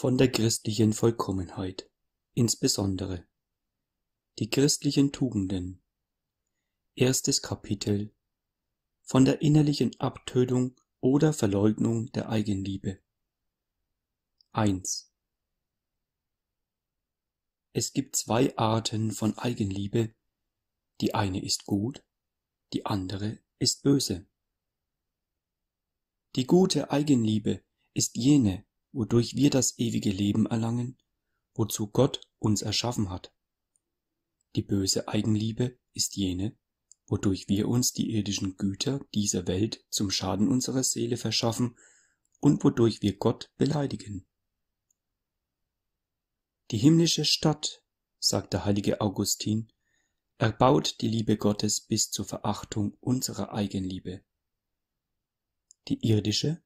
von der christlichen Vollkommenheit, insbesondere die christlichen Tugenden. Erstes Kapitel von der innerlichen Abtötung oder Verleugnung der Eigenliebe. 1. Es gibt zwei Arten von Eigenliebe, die eine ist gut, die andere ist böse. Die gute Eigenliebe ist jene, wodurch wir das ewige Leben erlangen, wozu Gott uns erschaffen hat. Die böse Eigenliebe ist jene, wodurch wir uns die irdischen Güter dieser Welt zum Schaden unserer Seele verschaffen und wodurch wir Gott beleidigen. Die himmlische Stadt, sagt der heilige Augustin, erbaut die Liebe Gottes bis zur Verachtung unserer Eigenliebe. Die irdische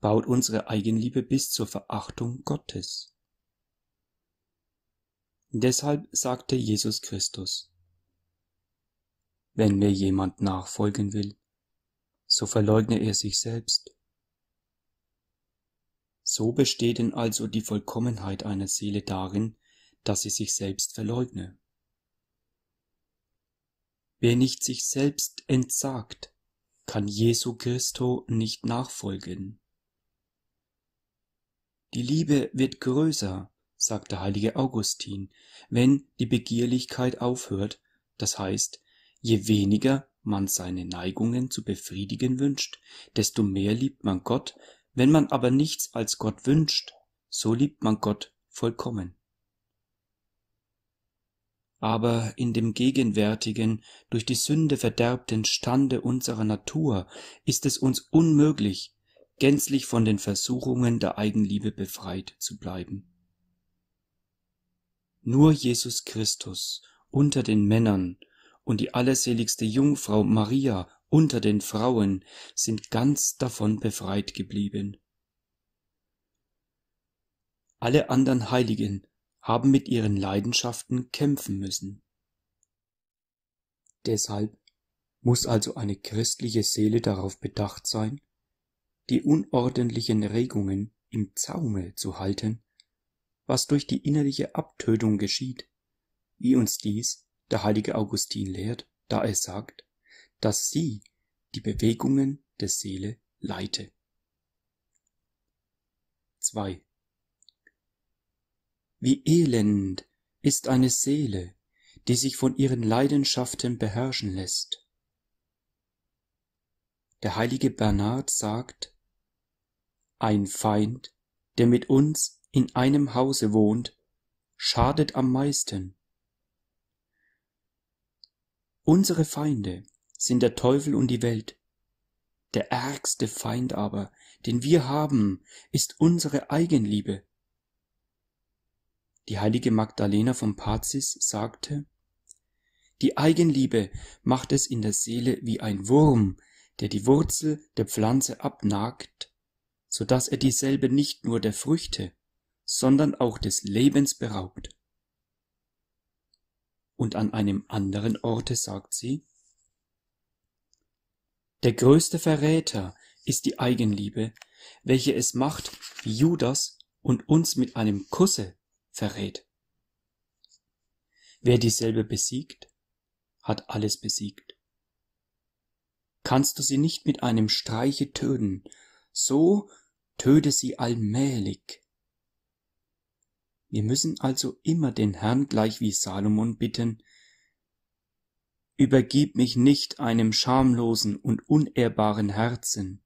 baut unsere Eigenliebe bis zur Verachtung Gottes. Deshalb sagte Jesus Christus, wenn mir jemand nachfolgen will, so verleugne er sich selbst. So besteht denn also die Vollkommenheit einer Seele darin, dass sie sich selbst verleugne. Wer nicht sich selbst entsagt, kann Jesu Christo nicht nachfolgen die Liebe wird größer, sagt der heilige Augustin, wenn die Begierlichkeit aufhört, das heißt, je weniger man seine Neigungen zu befriedigen wünscht, desto mehr liebt man Gott, wenn man aber nichts als Gott wünscht, so liebt man Gott vollkommen. Aber in dem gegenwärtigen, durch die Sünde verderbten Stande unserer Natur ist es uns unmöglich, gänzlich von den Versuchungen der Eigenliebe befreit zu bleiben. Nur Jesus Christus unter den Männern und die allerseligste Jungfrau Maria unter den Frauen sind ganz davon befreit geblieben. Alle anderen Heiligen haben mit ihren Leidenschaften kämpfen müssen. Deshalb muss also eine christliche Seele darauf bedacht sein, die unordentlichen Regungen im Zaume zu halten, was durch die innerliche Abtötung geschieht, wie uns dies der heilige Augustin lehrt, da er sagt, dass sie die Bewegungen der Seele leite. 2. Wie elend ist eine Seele, die sich von ihren Leidenschaften beherrschen lässt. Der heilige Bernhard sagt, ein Feind, der mit uns in einem Hause wohnt, schadet am meisten. Unsere Feinde sind der Teufel und die Welt. Der ärgste Feind aber, den wir haben, ist unsere Eigenliebe. Die heilige Magdalena von Pazis sagte, die Eigenliebe macht es in der Seele wie ein Wurm, der die Wurzel der Pflanze abnagt so dass er dieselbe nicht nur der Früchte, sondern auch des Lebens beraubt. Und an einem anderen Orte sagt sie, der größte Verräter ist die Eigenliebe, welche es macht, wie Judas und uns mit einem Kusse verrät. Wer dieselbe besiegt, hat alles besiegt. Kannst du sie nicht mit einem Streiche töten, so töte sie allmählich. Wir müssen also immer den Herrn gleich wie Salomon bitten, übergib mich nicht einem schamlosen und unehrbaren Herzen.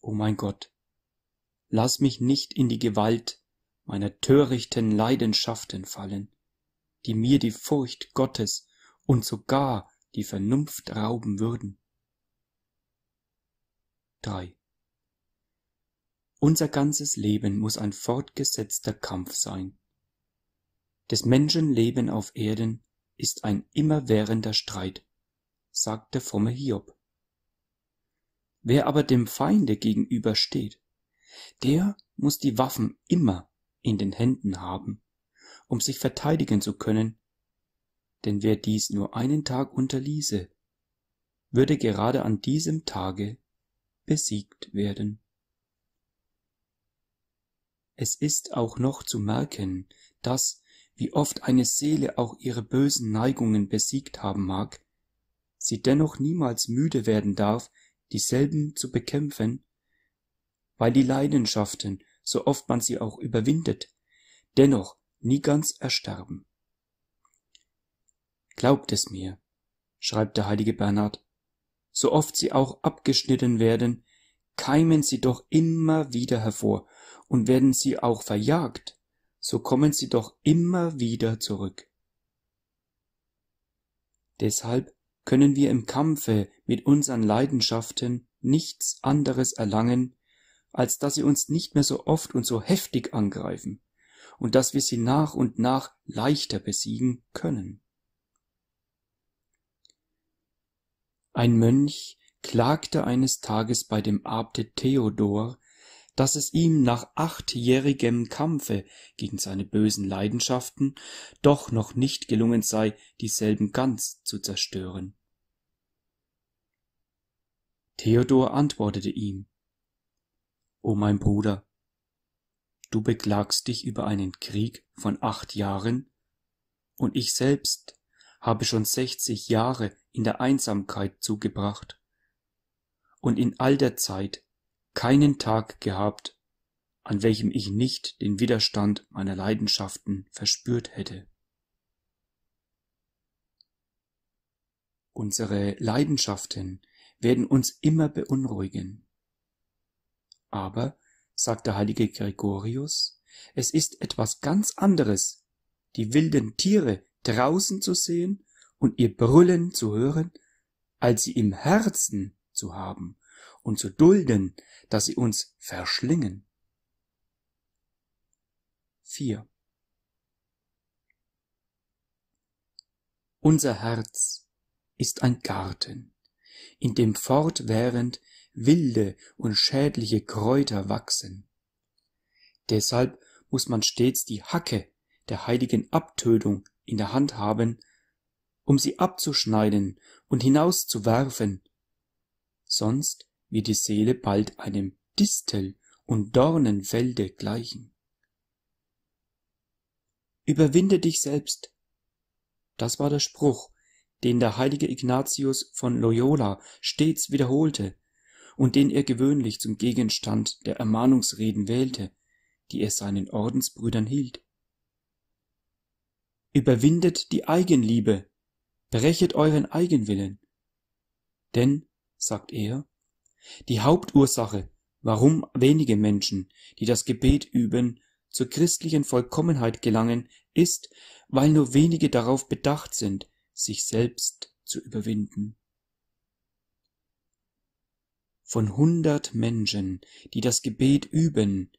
O mein Gott, lass mich nicht in die Gewalt meiner törichten Leidenschaften fallen, die mir die Furcht Gottes und sogar die Vernunft rauben würden. 3 Unser ganzes Leben muss ein fortgesetzter Kampf sein. Des Menschen Leben auf Erden ist ein immerwährender Streit, sagt der fromme Hiob. Wer aber dem Feinde gegenübersteht, der muss die Waffen immer in den Händen haben, um sich verteidigen zu können, denn wer dies nur einen Tag unterließe, würde gerade an diesem Tage besiegt werden. Es ist auch noch zu merken, dass, wie oft eine Seele auch ihre bösen Neigungen besiegt haben mag, sie dennoch niemals müde werden darf, dieselben zu bekämpfen, weil die Leidenschaften, so oft man sie auch überwindet, dennoch nie ganz ersterben. Glaubt es mir, schreibt der heilige Bernhard, so oft sie auch abgeschnitten werden, keimen sie doch immer wieder hervor, und werden sie auch verjagt, so kommen sie doch immer wieder zurück. Deshalb können wir im Kampfe mit unseren Leidenschaften nichts anderes erlangen, als dass sie uns nicht mehr so oft und so heftig angreifen und dass wir sie nach und nach leichter besiegen können. Ein Mönch klagte eines Tages bei dem Abte Theodor, dass es ihm nach achtjährigem Kampfe gegen seine bösen Leidenschaften doch noch nicht gelungen sei, dieselben ganz zu zerstören. Theodor antwortete ihm O mein Bruder, du beklagst dich über einen Krieg von acht Jahren, und ich selbst habe schon sechzig Jahre in der Einsamkeit zugebracht und in all der Zeit keinen Tag gehabt, an welchem ich nicht den Widerstand meiner Leidenschaften verspürt hätte. Unsere Leidenschaften werden uns immer beunruhigen. Aber, sagt der heilige Gregorius, es ist etwas ganz anderes, die wilden Tiere draußen zu sehen und ihr Brüllen zu hören, als sie im Herzen zu haben und zu dulden, dass sie uns verschlingen. 4. Unser Herz ist ein Garten, in dem fortwährend wilde und schädliche Kräuter wachsen. Deshalb muss man stets die Hacke der heiligen Abtötung in der Hand haben, um sie abzuschneiden und hinauszuwerfen. Sonst wird die Seele bald einem Distel und Dornenfelde gleichen. Überwinde dich selbst. Das war der Spruch, den der heilige Ignatius von Loyola stets wiederholte und den er gewöhnlich zum Gegenstand der Ermahnungsreden wählte, die er seinen Ordensbrüdern hielt. Überwindet die Eigenliebe brechet euren Eigenwillen. Denn, sagt er, die Hauptursache, warum wenige Menschen, die das Gebet üben, zur christlichen Vollkommenheit gelangen, ist, weil nur wenige darauf bedacht sind, sich selbst zu überwinden. Von hundert Menschen, die das Gebet üben,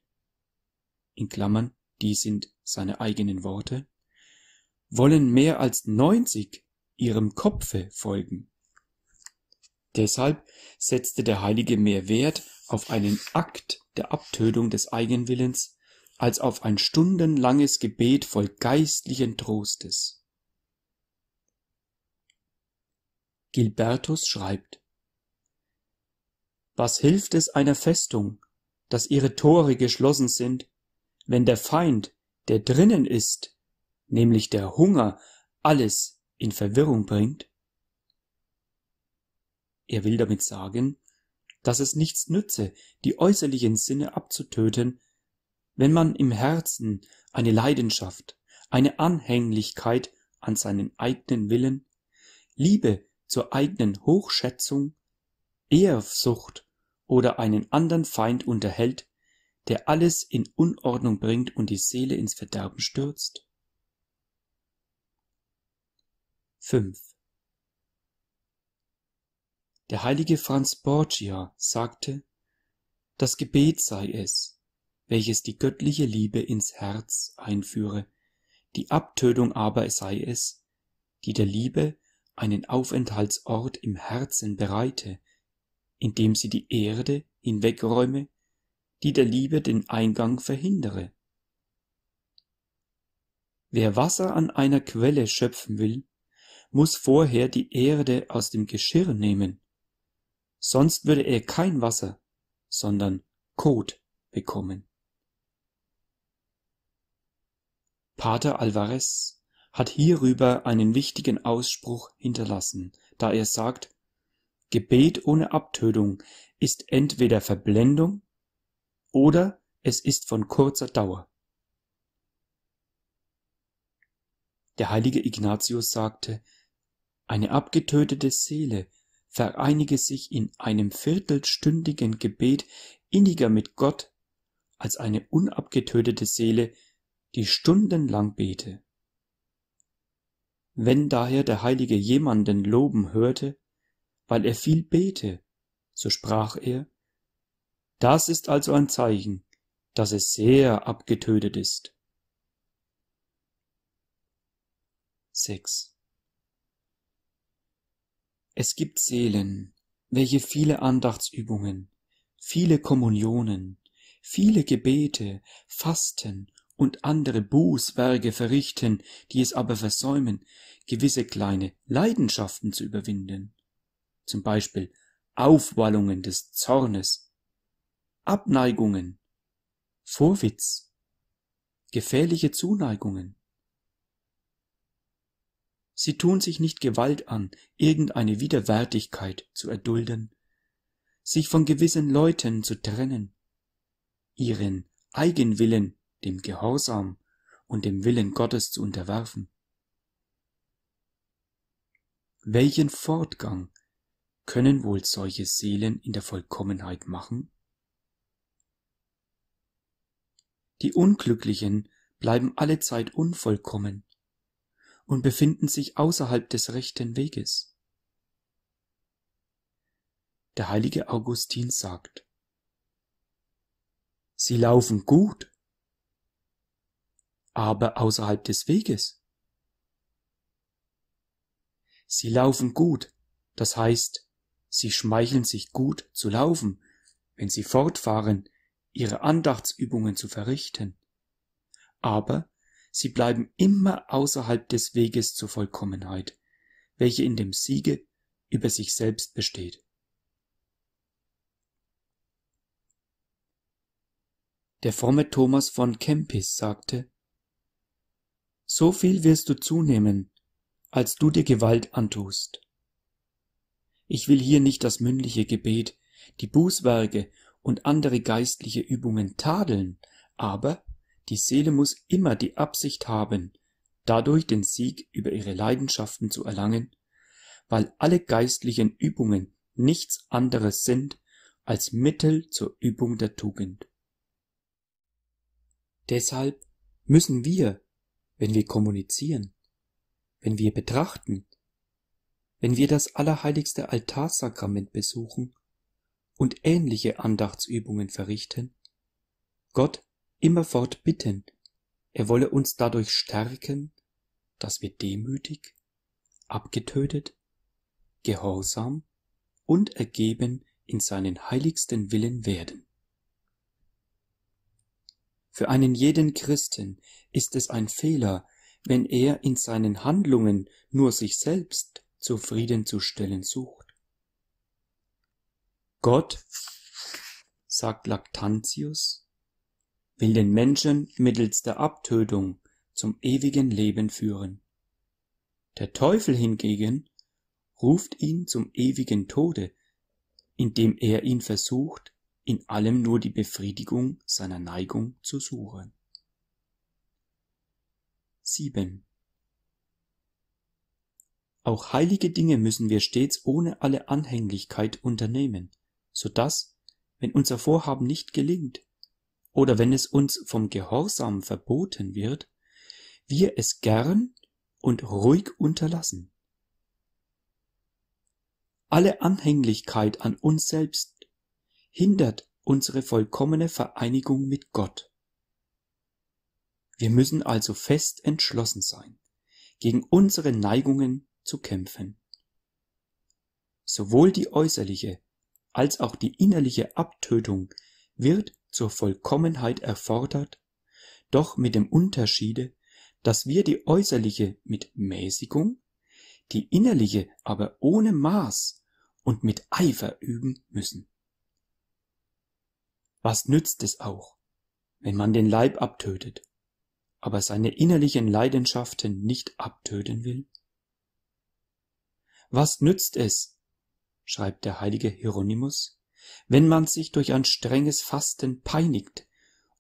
in Klammern, die sind seine eigenen Worte, wollen mehr als neunzig ihrem Kopfe folgen. Deshalb setzte der Heilige mehr Wert auf einen Akt der Abtötung des Eigenwillens als auf ein stundenlanges Gebet voll geistlichen Trostes. Gilbertus schreibt Was hilft es einer Festung, dass ihre Tore geschlossen sind, wenn der Feind, der drinnen ist, nämlich der Hunger, alles in Verwirrung bringt? Er will damit sagen, dass es nichts nütze, die äußerlichen Sinne abzutöten, wenn man im Herzen eine Leidenschaft, eine Anhänglichkeit an seinen eigenen Willen, Liebe zur eigenen Hochschätzung, Ehrsucht oder einen anderen Feind unterhält, der alles in Unordnung bringt und die Seele ins Verderben stürzt? fünf. Der heilige Franz Borgia sagte, das Gebet sei es, welches die göttliche Liebe ins Herz einführe, die Abtötung aber sei es, die der Liebe einen Aufenthaltsort im Herzen bereite, indem sie die Erde hinwegräume, die der Liebe den Eingang verhindere. Wer Wasser an einer Quelle schöpfen will, muß vorher die Erde aus dem Geschirr nehmen, sonst würde er kein Wasser, sondern Kot bekommen. Pater Alvarez hat hierüber einen wichtigen Ausspruch hinterlassen, da er sagt, Gebet ohne Abtötung ist entweder Verblendung oder es ist von kurzer Dauer. Der heilige Ignatius sagte, eine abgetötete Seele vereinige sich in einem viertelstündigen Gebet inniger mit Gott als eine unabgetötete Seele, die stundenlang bete. Wenn daher der Heilige jemanden loben hörte, weil er viel bete, so sprach er, das ist also ein Zeichen, dass es sehr abgetötet ist. 6. Es gibt Seelen, welche viele Andachtsübungen, viele Kommunionen, viele Gebete, Fasten und andere Bußwerke verrichten, die es aber versäumen, gewisse kleine Leidenschaften zu überwinden, zum Beispiel Aufwallungen des Zornes, Abneigungen, Vorwitz, gefährliche Zuneigungen, Sie tun sich nicht Gewalt an, irgendeine Widerwärtigkeit zu erdulden, sich von gewissen Leuten zu trennen, ihren Eigenwillen dem Gehorsam und dem Willen Gottes zu unterwerfen. Welchen Fortgang können wohl solche Seelen in der Vollkommenheit machen? Die Unglücklichen bleiben alle Zeit unvollkommen, und befinden sich außerhalb des rechten Weges. Der heilige Augustin sagt, Sie laufen gut, aber außerhalb des Weges. Sie laufen gut, das heißt, sie schmeicheln sich gut zu laufen, wenn sie fortfahren, ihre Andachtsübungen zu verrichten. Aber sie bleiben immer außerhalb des Weges zur Vollkommenheit, welche in dem Siege über sich selbst besteht. Der fromme Thomas von Kempis sagte, So viel wirst du zunehmen, als du dir Gewalt antust. Ich will hier nicht das mündliche Gebet, die Bußwerke und andere geistliche Übungen tadeln, aber die Seele muss immer die Absicht haben, dadurch den Sieg über ihre Leidenschaften zu erlangen, weil alle geistlichen Übungen nichts anderes sind als Mittel zur Übung der Tugend. Deshalb müssen wir, wenn wir kommunizieren, wenn wir betrachten, wenn wir das allerheiligste Altarsakrament besuchen und ähnliche Andachtsübungen verrichten, Gott immerfort bitten, er wolle uns dadurch stärken, dass wir demütig, abgetötet, gehorsam und ergeben in seinen heiligsten Willen werden. Für einen jeden Christen ist es ein Fehler, wenn er in seinen Handlungen nur sich selbst zufriedenzustellen sucht. Gott, sagt Lactantius, will den Menschen mittels der Abtötung zum ewigen Leben führen. Der Teufel hingegen ruft ihn zum ewigen Tode, indem er ihn versucht, in allem nur die Befriedigung seiner Neigung zu suchen. 7. Auch heilige Dinge müssen wir stets ohne alle Anhänglichkeit unternehmen, so dass, wenn unser Vorhaben nicht gelingt, oder wenn es uns vom Gehorsam verboten wird, wir es gern und ruhig unterlassen. Alle Anhänglichkeit an uns selbst hindert unsere vollkommene Vereinigung mit Gott. Wir müssen also fest entschlossen sein, gegen unsere Neigungen zu kämpfen. Sowohl die äußerliche als auch die innerliche Abtötung wird zur Vollkommenheit erfordert, doch mit dem Unterschiede, dass wir die äußerliche mit Mäßigung, die innerliche aber ohne Maß und mit Eifer üben müssen. Was nützt es auch, wenn man den Leib abtötet, aber seine innerlichen Leidenschaften nicht abtöten will? Was nützt es, schreibt der heilige Hieronymus, wenn man sich durch ein strenges Fasten peinigt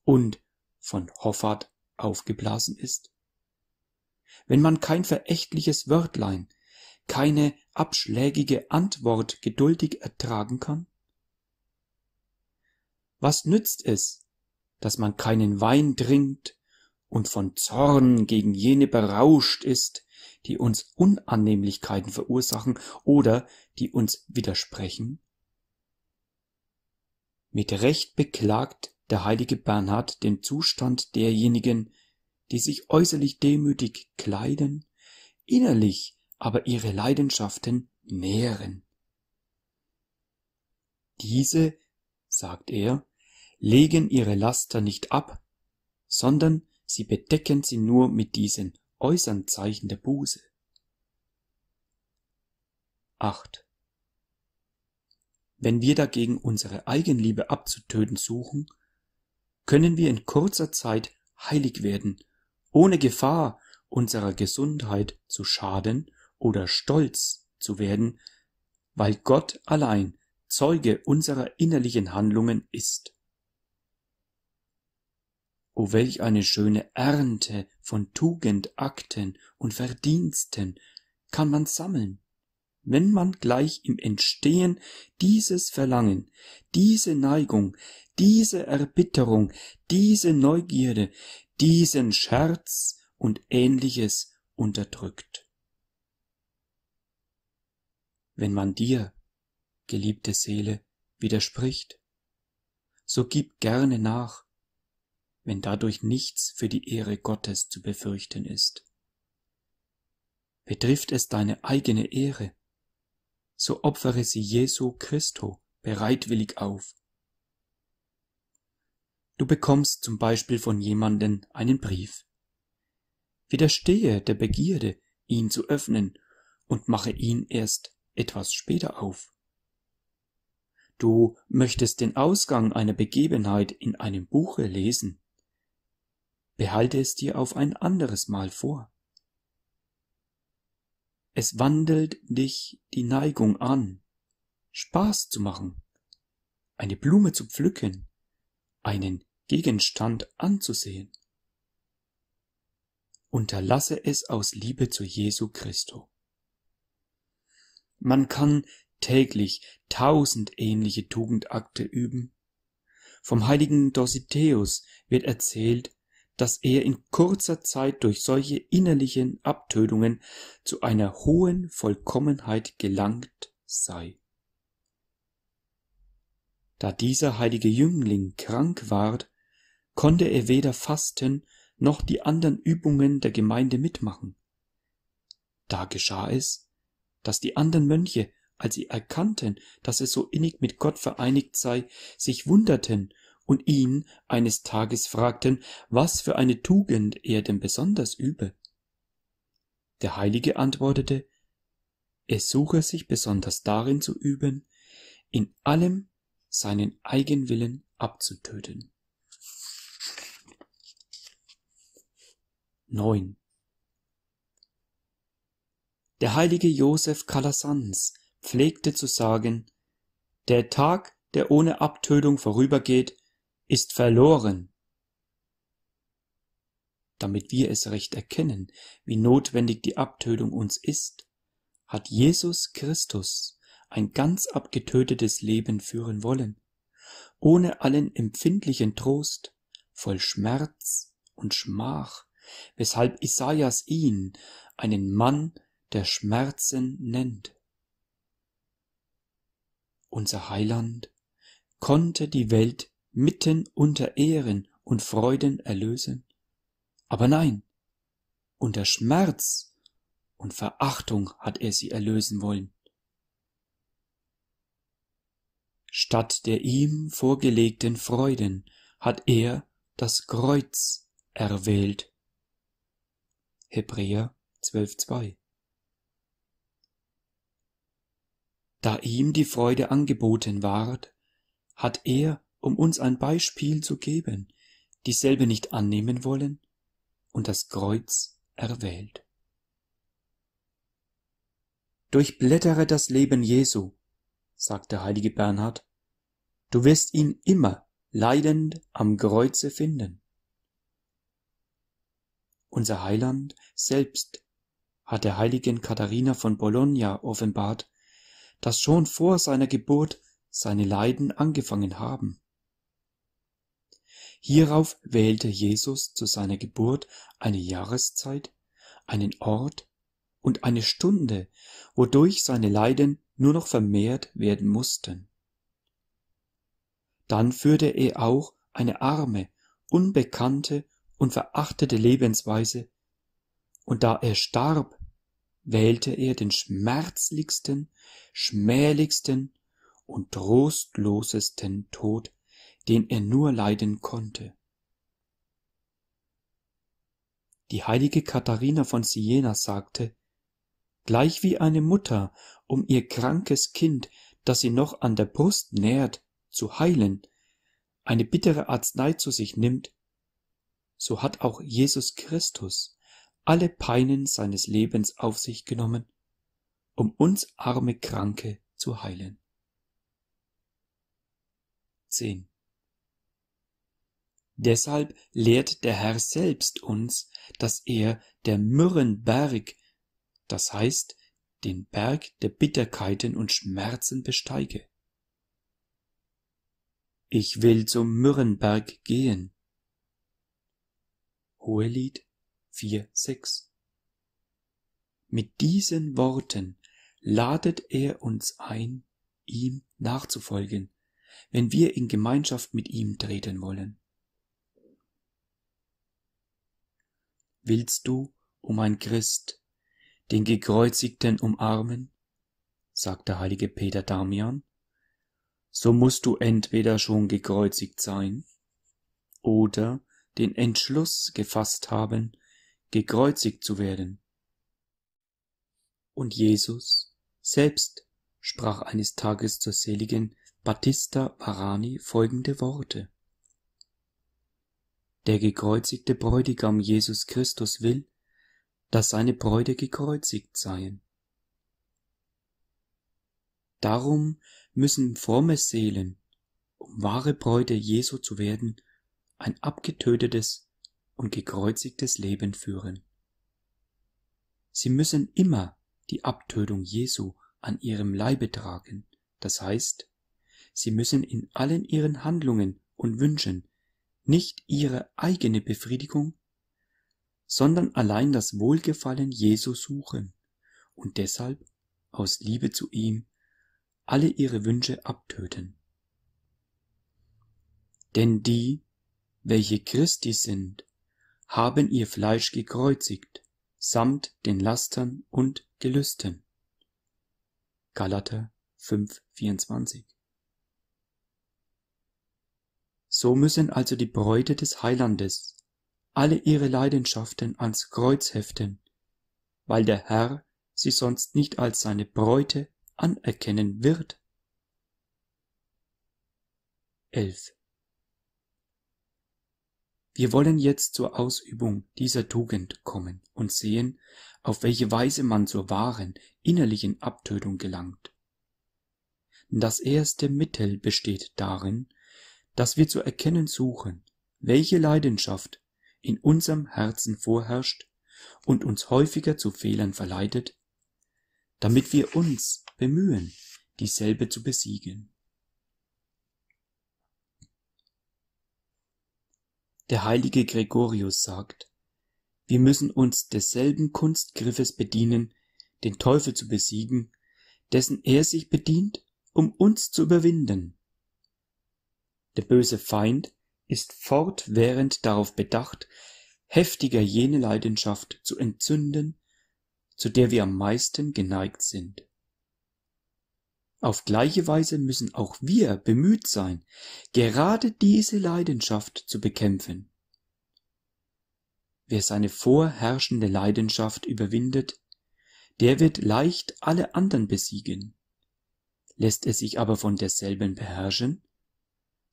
und von Hoffart aufgeblasen ist? Wenn man kein verächtliches Wörtlein, keine abschlägige Antwort geduldig ertragen kann? Was nützt es, dass man keinen Wein trinkt und von Zorn gegen jene berauscht ist, die uns Unannehmlichkeiten verursachen oder die uns widersprechen? Mit Recht beklagt der heilige Bernhard den Zustand derjenigen, die sich äußerlich demütig kleiden, innerlich aber ihre Leidenschaften nähren. Diese, sagt er, legen ihre Laster nicht ab, sondern sie bedecken sie nur mit diesen äußern Zeichen der Buße. 8. Wenn wir dagegen unsere Eigenliebe abzutöten suchen, können wir in kurzer Zeit heilig werden, ohne Gefahr unserer Gesundheit zu schaden oder stolz zu werden, weil Gott allein Zeuge unserer innerlichen Handlungen ist. O welch eine schöne Ernte von Tugendakten und Verdiensten kann man sammeln, wenn man gleich im Entstehen dieses Verlangen, diese Neigung, diese Erbitterung, diese Neugierde, diesen Scherz und ähnliches unterdrückt. Wenn man dir, geliebte Seele, widerspricht, so gib gerne nach, wenn dadurch nichts für die Ehre Gottes zu befürchten ist. Betrifft es deine eigene Ehre, so opfere sie Jesu Christo bereitwillig auf. Du bekommst zum Beispiel von jemanden einen Brief. Widerstehe der Begierde, ihn zu öffnen, und mache ihn erst etwas später auf. Du möchtest den Ausgang einer Begebenheit in einem Buche lesen. Behalte es dir auf ein anderes Mal vor. Es wandelt dich die Neigung an, Spaß zu machen, eine Blume zu pflücken, einen Gegenstand anzusehen. Unterlasse es aus Liebe zu Jesu Christo. Man kann täglich tausend ähnliche Tugendakte üben. Vom heiligen Dositheus wird erzählt, dass er in kurzer Zeit durch solche innerlichen Abtötungen zu einer hohen Vollkommenheit gelangt sei. Da dieser heilige Jüngling krank ward, konnte er weder fasten noch die anderen Übungen der Gemeinde mitmachen. Da geschah es, dass die anderen Mönche, als sie erkannten, dass er so innig mit Gott vereinigt sei, sich wunderten und ihn eines Tages fragten, was für eine Tugend er denn besonders übe. Der Heilige antwortete, er suche sich besonders darin zu üben, in allem seinen Eigenwillen abzutöten. 9. Der heilige Josef Calasanz pflegte zu sagen, der Tag, der ohne Abtötung vorübergeht, ist verloren. Damit wir es recht erkennen, wie notwendig die Abtötung uns ist, hat Jesus Christus ein ganz abgetötetes Leben führen wollen, ohne allen empfindlichen Trost, voll Schmerz und Schmach, weshalb Isaias ihn einen Mann der Schmerzen nennt. Unser Heiland konnte die Welt mitten unter Ehren und Freuden erlösen? Aber nein, unter Schmerz und Verachtung hat er sie erlösen wollen. Statt der ihm vorgelegten Freuden hat er das Kreuz erwählt. Hebräer 12,2 Da ihm die Freude angeboten ward, hat er um uns ein Beispiel zu geben, dieselbe nicht annehmen wollen und das Kreuz erwählt. Durchblättere das Leben Jesu, sagt der heilige Bernhard, du wirst ihn immer leidend am Kreuze finden. Unser Heiland selbst hat der heiligen Katharina von Bologna offenbart, dass schon vor seiner Geburt seine Leiden angefangen haben. Hierauf wählte Jesus zu seiner Geburt eine Jahreszeit, einen Ort und eine Stunde, wodurch seine Leiden nur noch vermehrt werden mussten. Dann führte er auch eine arme, unbekannte und verachtete Lebensweise, und da er starb, wählte er den schmerzlichsten, schmählichsten und trostlosesten Tod den er nur leiden konnte. Die heilige Katharina von Siena sagte, gleich wie eine Mutter, um ihr krankes Kind, das sie noch an der Brust nährt, zu heilen, eine bittere Arznei zu sich nimmt, so hat auch Jesus Christus alle Peinen seines Lebens auf sich genommen, um uns arme Kranke zu heilen. 10. Deshalb lehrt der Herr selbst uns, dass er der Myrrenberg, das heißt den Berg der Bitterkeiten und Schmerzen besteige. Ich will zum Myrrenberg gehen. Hohelied 4, 6. Mit diesen Worten ladet er uns ein, ihm nachzufolgen, wenn wir in Gemeinschaft mit ihm treten wollen. Willst du, o oh mein Christ, den Gekreuzigten umarmen? sagt der heilige Peter Damian. So musst du entweder schon gekreuzigt sein oder den Entschluss gefasst haben, gekreuzigt zu werden. Und Jesus selbst sprach eines Tages zur seligen Battista Varani folgende Worte. Der gekreuzigte Bräutigam Jesus Christus will, dass seine Bräute gekreuzigt seien. Darum müssen fromme Seelen, um wahre Bräute Jesu zu werden, ein abgetötetes und gekreuzigtes Leben führen. Sie müssen immer die Abtötung Jesu an ihrem Leibe tragen, das heißt, sie müssen in allen ihren Handlungen und Wünschen nicht ihre eigene Befriedigung, sondern allein das Wohlgefallen Jesu suchen und deshalb aus Liebe zu ihm alle ihre Wünsche abtöten. Denn die, welche Christi sind, haben ihr Fleisch gekreuzigt, samt den Lastern und Gelüsten. Galater 5, 24 so müssen also die Bräute des Heilandes alle ihre Leidenschaften ans Kreuz heften, weil der Herr sie sonst nicht als seine Bräute anerkennen wird. 11. Wir wollen jetzt zur Ausübung dieser Tugend kommen und sehen, auf welche Weise man zur wahren innerlichen Abtötung gelangt. Das erste Mittel besteht darin, dass wir zu erkennen suchen, welche Leidenschaft in unserem Herzen vorherrscht und uns häufiger zu Fehlern verleitet, damit wir uns bemühen, dieselbe zu besiegen. Der heilige Gregorius sagt, wir müssen uns desselben Kunstgriffes bedienen, den Teufel zu besiegen, dessen er sich bedient, um uns zu überwinden. Der böse Feind ist fortwährend darauf bedacht, heftiger jene Leidenschaft zu entzünden, zu der wir am meisten geneigt sind. Auf gleiche Weise müssen auch wir bemüht sein, gerade diese Leidenschaft zu bekämpfen. Wer seine vorherrschende Leidenschaft überwindet, der wird leicht alle anderen besiegen. Lässt er sich aber von derselben beherrschen,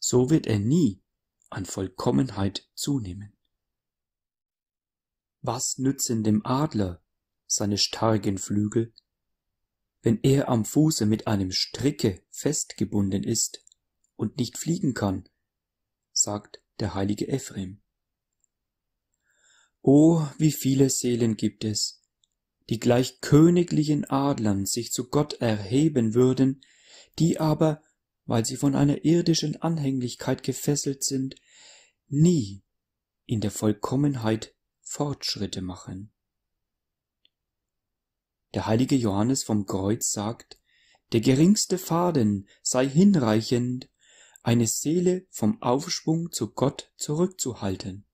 so wird er nie an Vollkommenheit zunehmen. Was nützen dem Adler seine starken Flügel, wenn er am Fuße mit einem Stricke festgebunden ist und nicht fliegen kann, sagt der heilige Ephrem. O, oh, wie viele Seelen gibt es, die gleich königlichen Adlern sich zu Gott erheben würden, die aber weil sie von einer irdischen Anhänglichkeit gefesselt sind, nie in der Vollkommenheit Fortschritte machen. Der heilige Johannes vom Kreuz sagt, der geringste Faden sei hinreichend, eine Seele vom Aufschwung zu Gott zurückzuhalten.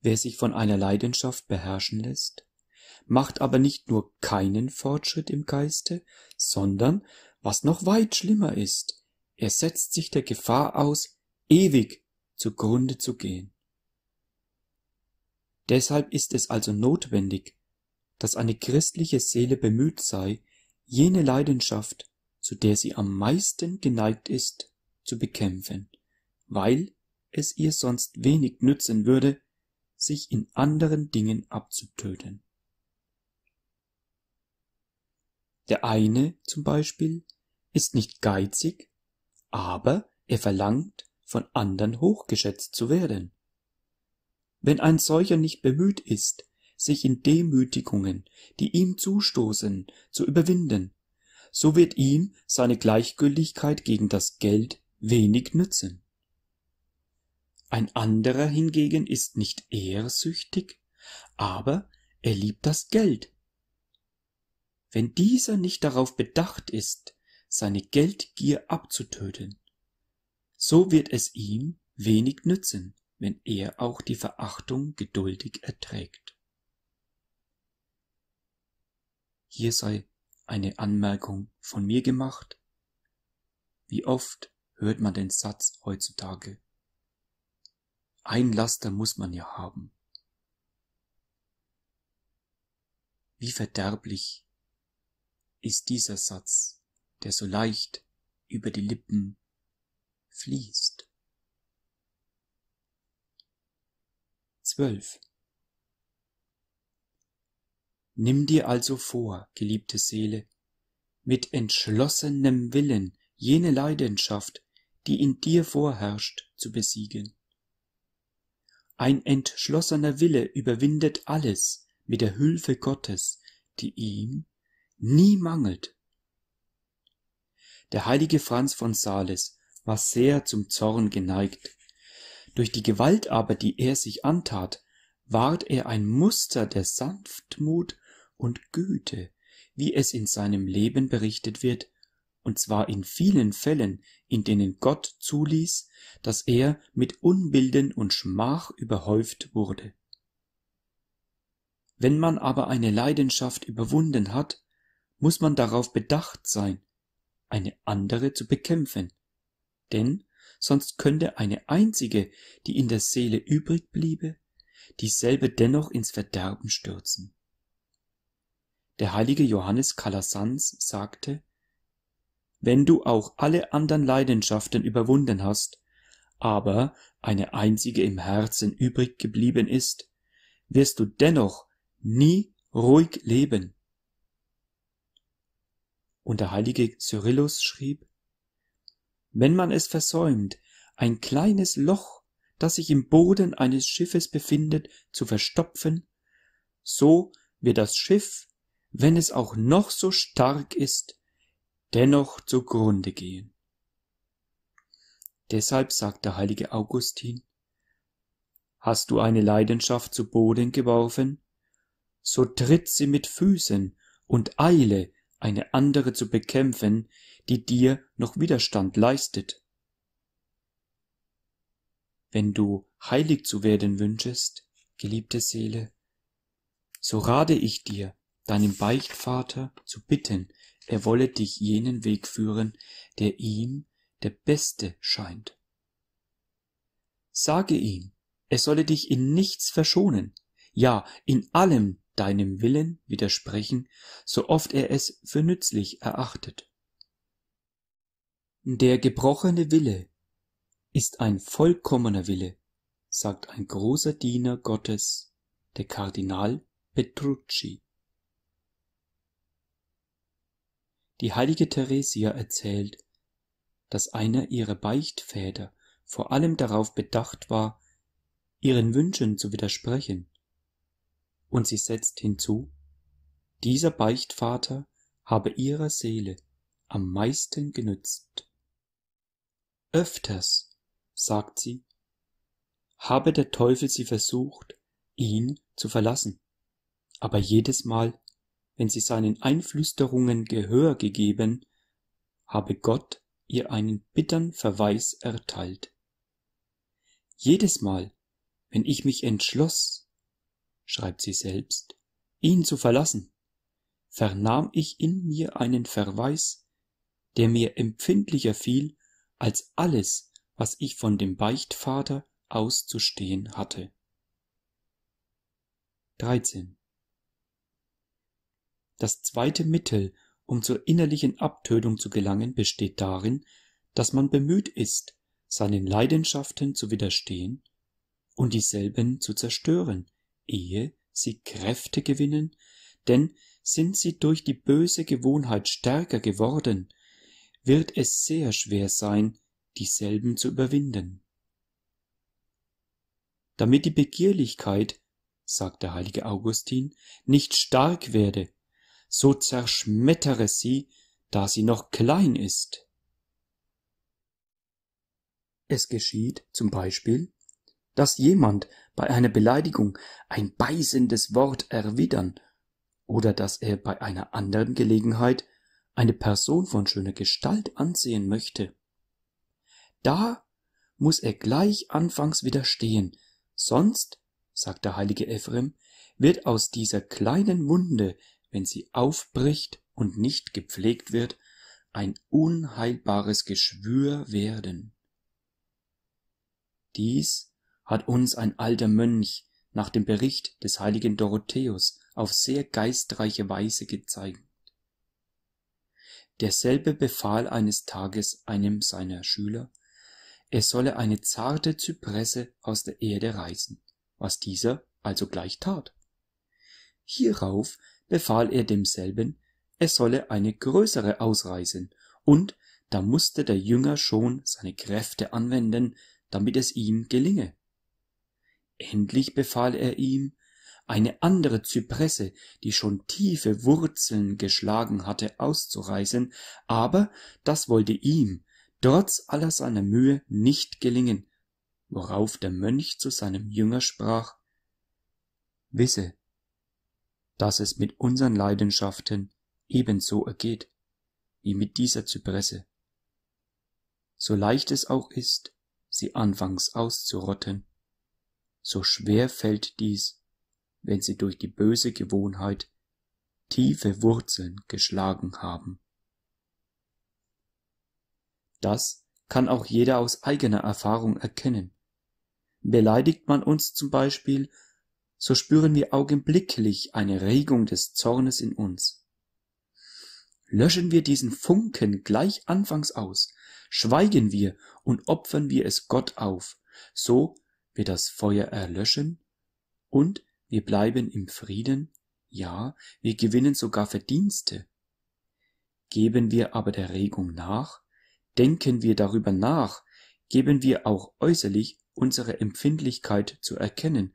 Wer sich von einer Leidenschaft beherrschen lässt, macht aber nicht nur keinen Fortschritt im Geiste, sondern, was noch weit schlimmer ist, er setzt sich der Gefahr aus, ewig zugrunde zu gehen. Deshalb ist es also notwendig, dass eine christliche Seele bemüht sei, jene Leidenschaft, zu der sie am meisten geneigt ist, zu bekämpfen, weil es ihr sonst wenig nützen würde, sich in anderen Dingen abzutöten. Der eine zum Beispiel ist nicht geizig, aber er verlangt, von anderen hochgeschätzt zu werden. Wenn ein solcher nicht bemüht ist, sich in Demütigungen, die ihm zustoßen, zu überwinden, so wird ihm seine Gleichgültigkeit gegen das Geld wenig nützen. Ein anderer hingegen ist nicht ehrsüchtig, aber er liebt das Geld wenn dieser nicht darauf bedacht ist, seine Geldgier abzutöten, so wird es ihm wenig nützen, wenn er auch die Verachtung geduldig erträgt. Hier sei eine Anmerkung von mir gemacht. Wie oft hört man den Satz heutzutage? Ein Laster muss man ja haben. Wie verderblich ist dieser Satz, der so leicht über die Lippen fließt. 12. Nimm dir also vor, geliebte Seele, mit entschlossenem Willen jene Leidenschaft, die in dir vorherrscht, zu besiegen. Ein entschlossener Wille überwindet alles mit der Hülfe Gottes, die ihm nie mangelt. Der heilige Franz von Sales war sehr zum Zorn geneigt. Durch die Gewalt aber, die er sich antat, ward er ein Muster der Sanftmut und Güte, wie es in seinem Leben berichtet wird, und zwar in vielen Fällen, in denen Gott zuließ, dass er mit Unbilden und Schmach überhäuft wurde. Wenn man aber eine Leidenschaft überwunden hat, muss man darauf bedacht sein, eine andere zu bekämpfen, denn sonst könnte eine einzige, die in der Seele übrig bliebe, dieselbe dennoch ins Verderben stürzen. Der heilige Johannes Kalasans sagte, wenn du auch alle anderen Leidenschaften überwunden hast, aber eine einzige im Herzen übrig geblieben ist, wirst du dennoch nie ruhig leben und der heilige Cyrillus schrieb, wenn man es versäumt, ein kleines Loch, das sich im Boden eines Schiffes befindet, zu verstopfen, so wird das Schiff, wenn es auch noch so stark ist, dennoch zugrunde gehen. Deshalb sagt der heilige Augustin, Hast du eine Leidenschaft zu Boden geworfen, so tritt sie mit Füßen und eile eine andere zu bekämpfen, die dir noch Widerstand leistet. Wenn du heilig zu werden wünschest, geliebte Seele, so rate ich dir, deinem Beichtvater zu bitten, er wolle dich jenen Weg führen, der ihm der beste scheint. Sage ihm, er solle dich in nichts verschonen, ja, in allem deinem Willen widersprechen, so oft er es für nützlich erachtet. Der gebrochene Wille ist ein vollkommener Wille, sagt ein großer Diener Gottes, der Kardinal Petrucci. Die heilige Theresia erzählt, dass einer ihrer Beichtväter vor allem darauf bedacht war, ihren Wünschen zu widersprechen und sie setzt hinzu, dieser Beichtvater habe ihrer Seele am meisten genützt. Öfters, sagt sie, habe der Teufel sie versucht, ihn zu verlassen, aber jedes Mal, wenn sie seinen Einflüsterungen Gehör gegeben, habe Gott ihr einen bittern Verweis erteilt. Jedes Mal, wenn ich mich entschloss, schreibt sie selbst, ihn zu verlassen, vernahm ich in mir einen Verweis, der mir empfindlicher fiel als alles, was ich von dem Beichtvater auszustehen hatte. 13. Das zweite Mittel, um zur innerlichen Abtötung zu gelangen, besteht darin, dass man bemüht ist, seinen Leidenschaften zu widerstehen und dieselben zu zerstören, ehe sie Kräfte gewinnen, denn sind sie durch die böse Gewohnheit stärker geworden, wird es sehr schwer sein, dieselben zu überwinden. Damit die Begierlichkeit, sagt der heilige Augustin, nicht stark werde, so zerschmettere sie, da sie noch klein ist. Es geschieht zum Beispiel, dass jemand bei einer Beleidigung ein beißendes Wort erwidern oder dass er bei einer anderen Gelegenheit eine Person von schöner Gestalt ansehen möchte. Da muss er gleich anfangs widerstehen, sonst, sagt der heilige Ephrem, wird aus dieser kleinen Wunde, wenn sie aufbricht und nicht gepflegt wird, ein unheilbares Geschwür werden. Dies hat uns ein alter Mönch nach dem Bericht des heiligen Dorotheus auf sehr geistreiche Weise gezeigt. Derselbe befahl eines Tages einem seiner Schüler, er solle eine zarte Zypresse aus der Erde reißen, was dieser also gleich tat. Hierauf befahl er demselben, er solle eine größere ausreißen, und da musste der Jünger schon seine Kräfte anwenden, damit es ihm gelinge. Endlich befahl er ihm, eine andere Zypresse, die schon tiefe Wurzeln geschlagen hatte, auszureißen, aber das wollte ihm, trotz aller seiner Mühe, nicht gelingen, worauf der Mönch zu seinem Jünger sprach Wisse, dass es mit unseren Leidenschaften ebenso ergeht, wie mit dieser Zypresse. So leicht es auch ist, sie anfangs auszurotten so schwer fällt dies, wenn sie durch die böse Gewohnheit tiefe Wurzeln geschlagen haben. Das kann auch jeder aus eigener Erfahrung erkennen. Beleidigt man uns zum Beispiel, so spüren wir augenblicklich eine Regung des Zornes in uns. Löschen wir diesen Funken gleich anfangs aus, schweigen wir und opfern wir es Gott auf, so wir das Feuer erlöschen und wir bleiben im Frieden, ja, wir gewinnen sogar Verdienste. Geben wir aber der Regung nach, denken wir darüber nach, geben wir auch äußerlich unsere Empfindlichkeit zu erkennen,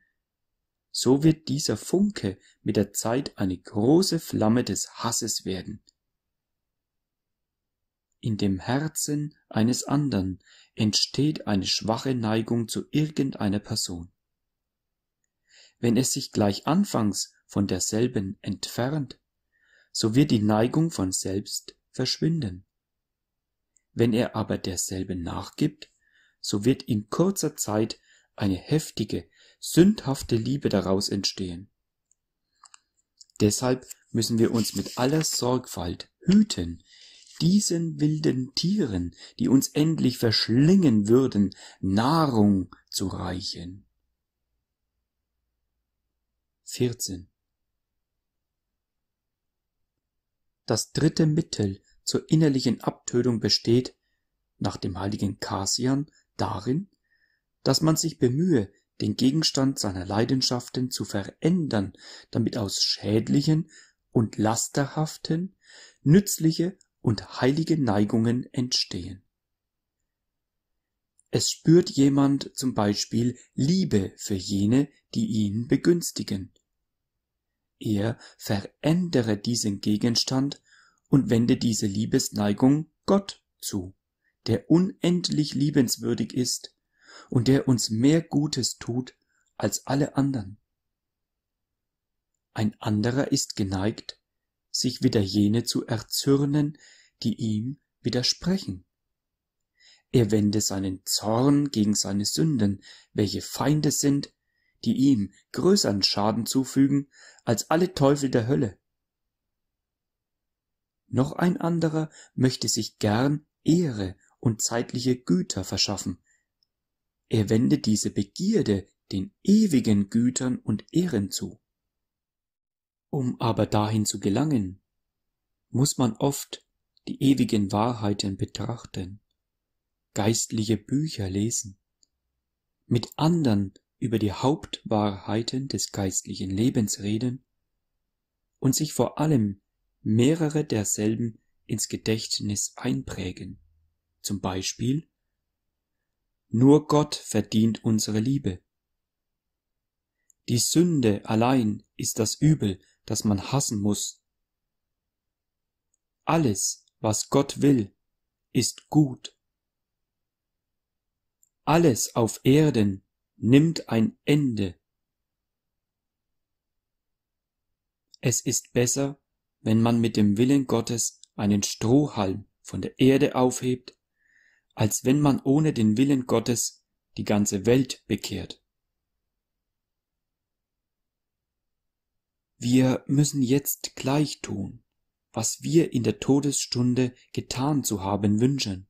so wird dieser Funke mit der Zeit eine große Flamme des Hasses werden, in dem Herzen eines andern entsteht eine schwache Neigung zu irgendeiner Person. Wenn es sich gleich anfangs von derselben entfernt, so wird die Neigung von selbst verschwinden. Wenn er aber derselben nachgibt, so wird in kurzer Zeit eine heftige, sündhafte Liebe daraus entstehen. Deshalb müssen wir uns mit aller Sorgfalt hüten, diesen wilden Tieren, die uns endlich verschlingen würden, Nahrung zu reichen. 14. Das dritte Mittel zur innerlichen Abtötung besteht, nach dem heiligen Kasian, darin, dass man sich bemühe, den Gegenstand seiner Leidenschaften zu verändern, damit aus schädlichen und lasterhaften nützliche und heilige Neigungen entstehen. Es spürt jemand zum Beispiel Liebe für jene, die ihn begünstigen. Er verändere diesen Gegenstand und wende diese Liebesneigung Gott zu, der unendlich liebenswürdig ist und der uns mehr Gutes tut als alle anderen. Ein anderer ist geneigt, sich wieder jene zu erzürnen, die ihm widersprechen. Er wende seinen Zorn gegen seine Sünden, welche Feinde sind, die ihm größeren Schaden zufügen als alle Teufel der Hölle. Noch ein anderer möchte sich gern Ehre und zeitliche Güter verschaffen. Er wende diese Begierde den ewigen Gütern und Ehren zu. Um aber dahin zu gelangen, muss man oft die ewigen Wahrheiten betrachten, geistliche Bücher lesen, mit anderen über die Hauptwahrheiten des geistlichen Lebens reden und sich vor allem mehrere derselben ins Gedächtnis einprägen. Zum Beispiel Nur Gott verdient unsere Liebe. Die Sünde allein ist das Übel, das man hassen muss. Alles, was Gott will, ist gut. Alles auf Erden nimmt ein Ende. Es ist besser, wenn man mit dem Willen Gottes einen Strohhalm von der Erde aufhebt, als wenn man ohne den Willen Gottes die ganze Welt bekehrt. Wir müssen jetzt gleich tun, was wir in der Todesstunde getan zu haben wünschen.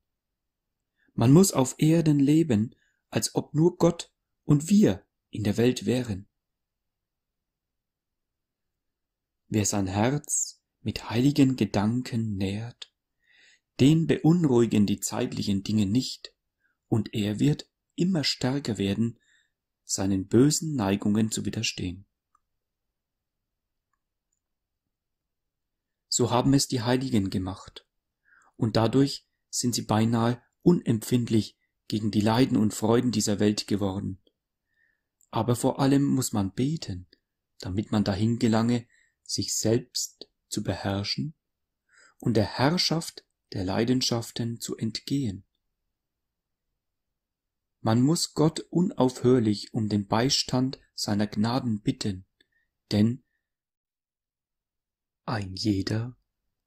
Man muss auf Erden leben, als ob nur Gott und wir in der Welt wären. Wer sein Herz mit heiligen Gedanken nährt, den beunruhigen die zeitlichen Dinge nicht, und er wird immer stärker werden, seinen bösen Neigungen zu widerstehen. so haben es die Heiligen gemacht. Und dadurch sind sie beinahe unempfindlich gegen die Leiden und Freuden dieser Welt geworden. Aber vor allem muss man beten, damit man dahin gelange, sich selbst zu beherrschen und der Herrschaft der Leidenschaften zu entgehen. Man muss Gott unaufhörlich um den Beistand seiner Gnaden bitten, denn ein jeder,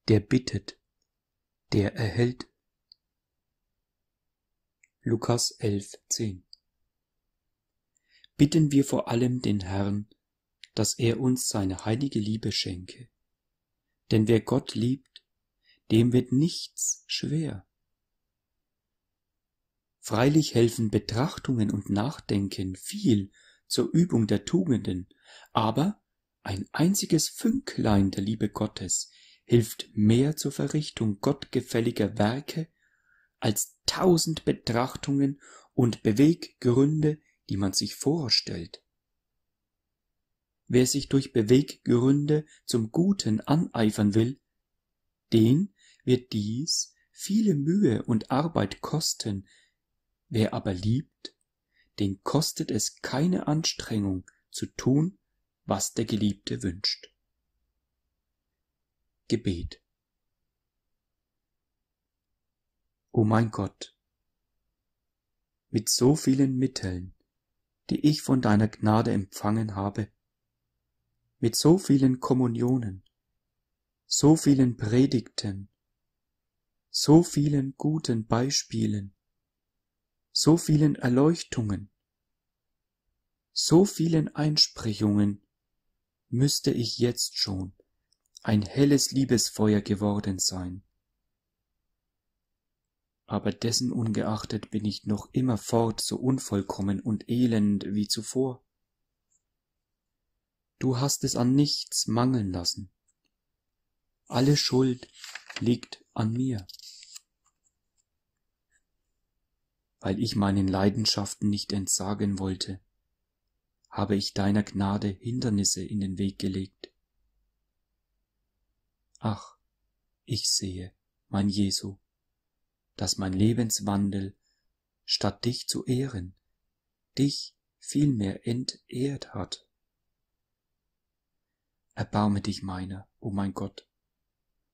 der bittet, der erhält. Lukas 11,10 Bitten wir vor allem den Herrn, dass er uns seine heilige Liebe schenke. Denn wer Gott liebt, dem wird nichts schwer. Freilich helfen Betrachtungen und Nachdenken viel zur Übung der Tugenden, aber ein einziges Fünklein der Liebe Gottes hilft mehr zur Verrichtung gottgefälliger Werke als tausend Betrachtungen und Beweggründe, die man sich vorstellt. Wer sich durch Beweggründe zum Guten aneifern will, den wird dies viele Mühe und Arbeit kosten, wer aber liebt, den kostet es keine Anstrengung zu tun, was der Geliebte wünscht. Gebet O oh mein Gott, mit so vielen Mitteln, die ich von deiner Gnade empfangen habe, mit so vielen Kommunionen, so vielen Predigten, so vielen guten Beispielen, so vielen Erleuchtungen, so vielen Einsprechungen, müsste ich jetzt schon ein helles Liebesfeuer geworden sein. Aber dessen ungeachtet bin ich noch immerfort so unvollkommen und elend wie zuvor. Du hast es an nichts mangeln lassen. Alle Schuld liegt an mir. Weil ich meinen Leidenschaften nicht entsagen wollte, habe ich deiner Gnade Hindernisse in den Weg gelegt. Ach, ich sehe, mein Jesu, dass mein Lebenswandel, statt dich zu ehren, dich vielmehr entehrt hat. Erbarme dich meiner, o oh mein Gott,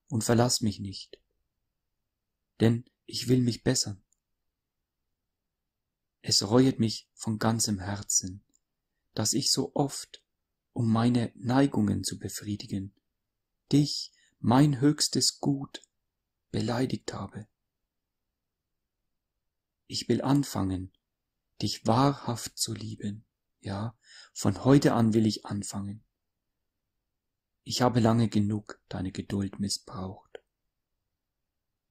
und verlass mich nicht, denn ich will mich bessern. Es reuet mich von ganzem Herzen, dass ich so oft, um meine Neigungen zu befriedigen, dich, mein höchstes Gut, beleidigt habe. Ich will anfangen, dich wahrhaft zu lieben, ja, von heute an will ich anfangen. Ich habe lange genug deine Geduld missbraucht.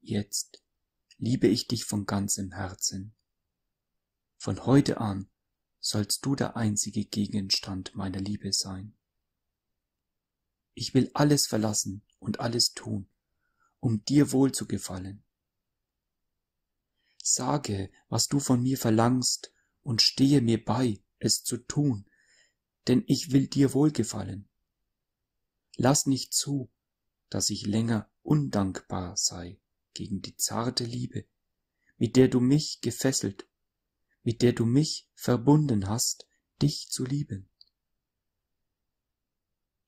Jetzt liebe ich dich von ganzem Herzen. Von heute an sollst du der einzige Gegenstand meiner Liebe sein. Ich will alles verlassen und alles tun, um dir wohl zu gefallen. Sage, was du von mir verlangst, und stehe mir bei, es zu tun, denn ich will dir wohlgefallen. Lass nicht zu, dass ich länger undankbar sei gegen die zarte Liebe, mit der du mich gefesselt mit der du mich verbunden hast, dich zu lieben.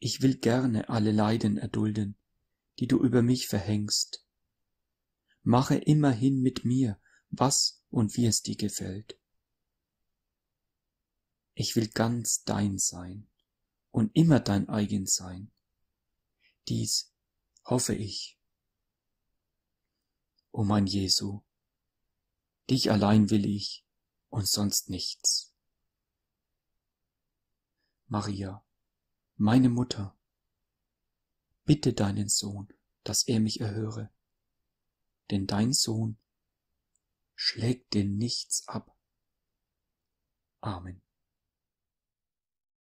Ich will gerne alle Leiden erdulden, die du über mich verhängst. Mache immerhin mit mir, was und wie es dir gefällt. Ich will ganz dein sein und immer dein eigen sein. Dies hoffe ich. O mein Jesu, dich allein will ich, und sonst nichts. Maria, meine Mutter, bitte deinen Sohn, dass er mich erhöre, denn dein Sohn schlägt dir nichts ab. Amen.